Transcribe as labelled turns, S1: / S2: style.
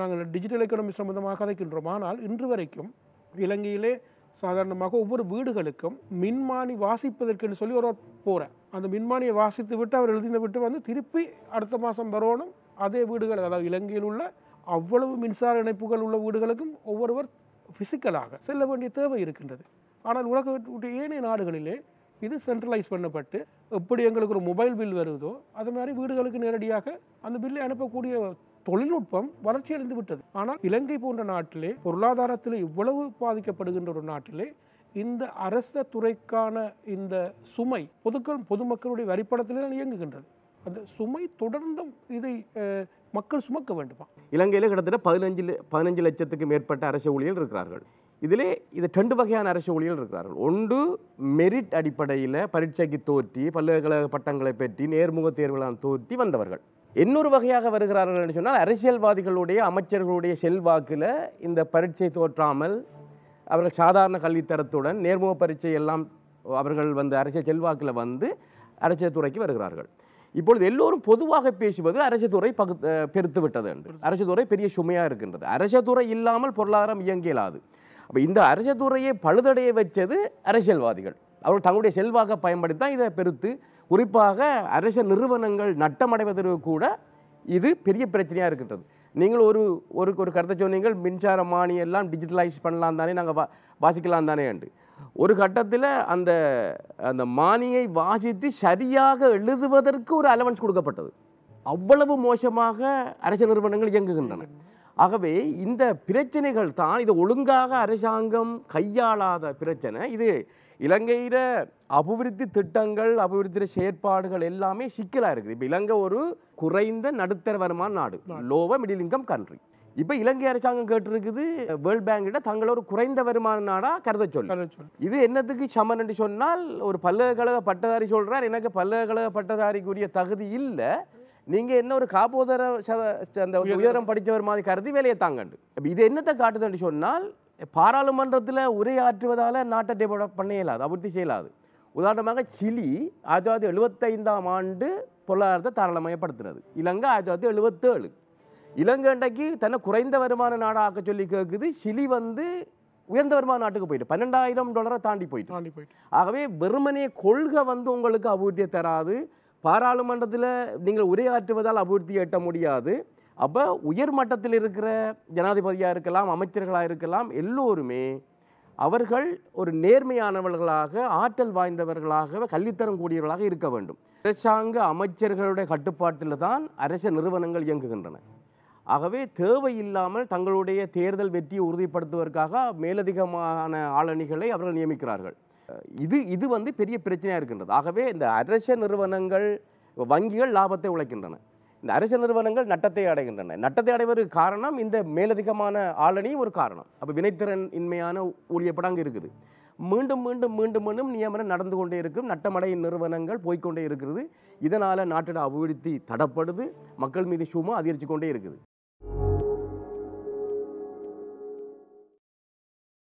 S1: நாங்கள் digital economy சம்பந்தமாக கதைக்கின்றோம் ஆனால் இன்று வரைக்கும் இலங்கையிலே சாதாரணமாக ஒவ்வொரு வீடுகளுக்கும் மின்மானி வாசிப்பதற்குன்னு சொல்லி ஒருவர் போகிற அந்த மின்மானியை வாசித்து விட்டு அவர் எழுதின விட்டு வந்து திருப்பி அடுத்த மாதம் வரணும் அதே வீடுகள் அதாவது இலங்கையில் உள்ள அவ்வளவு மின்சார இணைப்புகள் உள்ள வீடுகளுக்கும் ஒவ்வொருவர் ஃபிசிக்கலாக செல்ல வேண்டிய தேவை இருக்கின்றது ஆனால் உலக ஏனைய நாடுகளிலே இது சென்ட்ரலைஸ் பண்ணப்பட்டு எப்படி எங்களுக்கு ஒரு மொபைல் பில் வருதோ அது மாதிரி வீடுகளுக்கு நேரடியாக அந்த பில்லை அனுப்பக்கூடிய தொழில்நுட்பம் வளர்ச்சியடைந்து விட்டது ஆனால் இலங்கை போன்ற நாட்டிலே பொருளாதாரத்தில் இவ்வளவு பாதிக்கப்படுகின்ற ஒரு நாட்டிலே இந்த அரச துறைக்கான இந்த சுமை பொதுக்கள் பொதுமக்களுடைய வரிப்படத்திலே தான் இயங்குகின்றது அந்த சுமை தொடர்ந்தும் இதை மக்கள் சுமக்க வேண்டுமா
S2: இலங்கையில் கிட்டத்தட்ட பதினஞ்சு பதினஞ்சு லட்சத்துக்கு மேற்பட்ட அரசு ஊழியர்கள் இருக்கிறார்கள் இதிலே இது ரெண்டு வகையான அரசு ஊழியர்கள் இருக்கிறார்கள் ஒன்று மெரிட் அடிப்படையில் பரீட்சைக்கு தோற்றி பல்கலைக்கழக பட்டங்களை பெற்றி நேர்முக தேர்வுகளால் தோற்றி வந்தவர்கள் இன்னொரு வகையாக வருகிறார்கள் என்று சொன்னால் அரசியல்வாதிகளுடைய அமைச்சர்களுடைய செல்வாக்கில் இந்த பரீட்சை தோற்றாமல் அவர்கள் சாதாரண கல்வித்தரத்துடன் நேர்முக பரீட்சை எல்லாம் அவர்கள் வந்து அரசியல் செல்வாக்கில் வந்து அரசியல் துறைக்கு வருகிறார்கள் இப்பொழுது எல்லோரும் பொதுவாக பேசுவது அரசுத்துறை பகு பெருத்து விட்டது என்று அரசுத்துறை பெரிய சுமையாக இருக்கின்றது அரசுத்துறை இல்லாமல் பொருளாதாரம் இயங்கியலாது அப்போ இந்த அரசுத்துறையை பழுதடைய வச்சது அரசியல்வாதிகள் அவர்கள் தங்களுடைய செல்வாக்கை பயன்படுத்தி தான் இதை பெருத்து குறிப்பாக அரச நிறுவனங்கள் நட்டமடைவதற்கு கூட இது பெரிய பிரச்சனையாக இருக்கின்றது நீங்கள் ஒரு ஒரு ஒரு கருத்தை சொன்னீங்கள் மின்சார மானியெல்லாம் டிஜிட்டலைஸ் பண்ணலாம் தானே நாங்கள் வா வாசிக்கலாம் தானே என்று ஒரு கட்டத்தில் அந்த அந்த மானியை வாசித்து சரியாக எழுதுவதற்கு ஒரு அலவன்ஸ் கொடுக்கப்பட்டது அவ்வளவு மோசமாக அரசு நிறுவனங்கள் இயங்குகின்றன ஆகவே இந்த பிரச்சனைகள் தான் இது ஒழுங்காக அரசாங்கம் கையாளாத பிரச்சனை இது இலங்கையில அபிவிருத்தி திட்டங்கள் அபிவிருத்தி செயற்பாடுகள் எல்லாமே சிக்கலாக இருக்குது இப்ப இலங்கை ஒரு குறைந்த நடுத்தர வருமான நாடு லோவ மிடில் இன்கம் கண்ட்ரி இப்போ இலங்கை அரசாங்கம் கேட்டிருக்குது வேர்ல்ட் பேங்கிட்ட தங்களை ஒரு குறைந்த வருமான நாடா கருத சொல்லு இது என்னத்துக்கு சமன் என்று சொன்னால் ஒரு பல்கலைக்கழக பட்டதாரி சொல்றார் எனக்கு பல்கலைக்கழக பட்டதாரிக்குரிய தகுதி இல்லை நீங்க என்ன ஒரு காப்போதர அந்த உயரம் படித்தவர் மாதிரி கருதி வேலையை தாங்கண்டு இது என்னத்தை காட்டுதுன்னு சொன்னால் பாராளுமன்றத்தில் உரையாற்றுவதால் நாட்டை டெவலப் பண்ண இயலாது அபிவிருத்தி செய்யலாது உதாரணமாக சிலி ஆயிரத்தி தொள்ளாயிரத்தி எழுபத்தைந்தாம் ஆண்டு பொருளாதாரத்தை தாராளமயப்படுத்துறது இலங்கை ஆயிரத்தி தொள்ளாயிரத்தி எழுபத்தேழு இலங்கை அன்றைக்கு தன்னை குறைந்த வருமான ஆக்க சொல்லி கேட்குது சிலி வந்து உயர்ந்த வருமான நாட்டுக்கு போயிட்டு பன்னெண்டாயிரம் டாலரை தாண்டி போயிட்டு தாண்டி போயிட்டு ஆகவே வெறுமனே கொள்கை வந்து உங்களுக்கு அபிவிருத்தியை தராது பாராளுமன்றத்தில் நீங்கள் உரையாற்றுவதால் அபிவிருத்தி எட்ட முடியாது அப்போ உயர் மட்டத்தில் இருக்கிற ஜனாதிபதியாக இருக்கலாம் அமைச்சர்களாக இருக்கலாம் எல்லோருமே அவர்கள் ஒரு நேர்மையானவர்களாக ஆற்றல் வாய்ந்தவர்களாக கல்வித்தரம் கூடியவர்களாக இருக்க வேண்டும் அரசாங்க அமைச்சர்களுடைய கட்டுப்பாட்டில் தான் அரச நிறுவனங்கள் இயங்குகின்றன ஆகவே தேவையில்லாமல் தங்களுடைய தேர்தல் வெற்றியை உறுதிப்படுத்துவதற்காக மேலதிகமான ஆளணிகளை அவர்கள் நியமிக்கிறார்கள் இது இது வந்து பெரிய பிரச்சனையாக இருக்கின்றது ஆகவே இந்த அரச நிறுவனங்கள் வங்கிகள் லாபத்தை உழைக்கின்றன இந்த அரசியல் நிறுவனங்கள் நட்டத்தை அடைகின்றன நட்டத்தை அடைவதற்கு காரணம் இந்த மேலதிகமான ஆளணி ஒரு காரணம் அப்போ வினைத்திறன் இன்மையான ஊழியப்படம் அங்கே இருக்குது மீண்டும் மீண்டும் மீண்டும் மீண்டும் நியமனம் நடந்து கொண்டே இருக்கும் நட்டமடை நிறுவனங்கள் போய்கொண்டே இருக்கிறது இதனால் நாட்டிட அபிவிருத்தி தடப்படுது மக்கள் மீது சும்மா அதிகரித்து கொண்டே இருக்குது